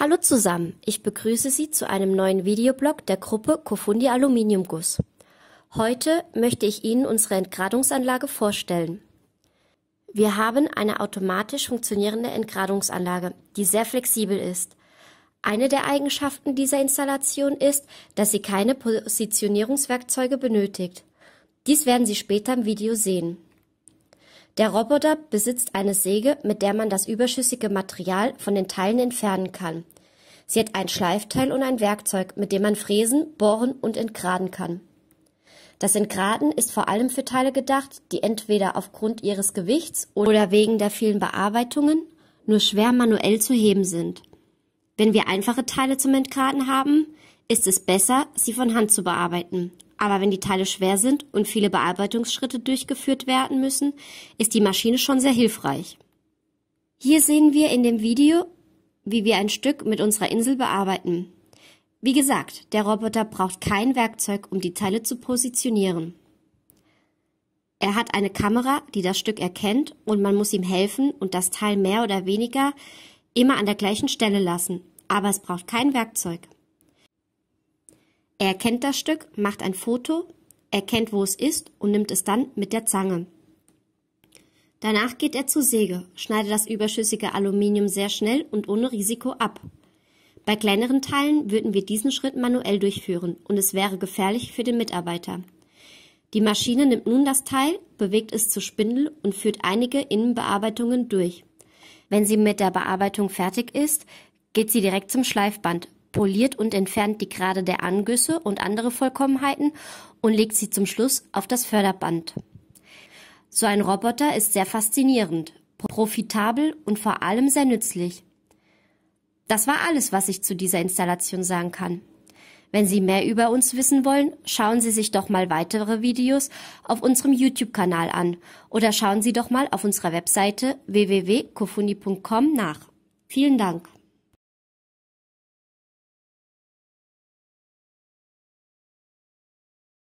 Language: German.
Hallo zusammen, ich begrüße Sie zu einem neuen Videoblog der Gruppe Kofundi Aluminiumguss. Heute möchte ich Ihnen unsere Entgradungsanlage vorstellen. Wir haben eine automatisch funktionierende Entgradungsanlage, die sehr flexibel ist. Eine der Eigenschaften dieser Installation ist, dass sie keine Positionierungswerkzeuge benötigt. Dies werden Sie später im Video sehen. Der Roboter besitzt eine Säge, mit der man das überschüssige Material von den Teilen entfernen kann. Sie hat ein Schleifteil und ein Werkzeug, mit dem man fräsen, bohren und entgraden kann. Das Entgraden ist vor allem für Teile gedacht, die entweder aufgrund ihres Gewichts oder wegen der vielen Bearbeitungen nur schwer manuell zu heben sind. Wenn wir einfache Teile zum Entgraden haben, ist es besser, sie von Hand zu bearbeiten. Aber wenn die Teile schwer sind und viele Bearbeitungsschritte durchgeführt werden müssen, ist die Maschine schon sehr hilfreich. Hier sehen wir in dem Video, wie wir ein Stück mit unserer Insel bearbeiten. Wie gesagt, der Roboter braucht kein Werkzeug, um die Teile zu positionieren. Er hat eine Kamera, die das Stück erkennt und man muss ihm helfen und das Teil mehr oder weniger immer an der gleichen Stelle lassen. Aber es braucht kein Werkzeug. Er erkennt das Stück, macht ein Foto, erkennt, wo es ist und nimmt es dann mit der Zange. Danach geht er zur Säge, schneidet das überschüssige Aluminium sehr schnell und ohne Risiko ab. Bei kleineren Teilen würden wir diesen Schritt manuell durchführen und es wäre gefährlich für den Mitarbeiter. Die Maschine nimmt nun das Teil, bewegt es zur Spindel und führt einige Innenbearbeitungen durch. Wenn sie mit der Bearbeitung fertig ist, geht sie direkt zum Schleifband, poliert und entfernt die Grade der Angüsse und andere Vollkommenheiten und legt sie zum Schluss auf das Förderband. So ein Roboter ist sehr faszinierend, profitabel und vor allem sehr nützlich. Das war alles, was ich zu dieser Installation sagen kann. Wenn Sie mehr über uns wissen wollen, schauen Sie sich doch mal weitere Videos auf unserem YouTube-Kanal an oder schauen Sie doch mal auf unserer Webseite www.kofuni.com nach. Vielen Dank.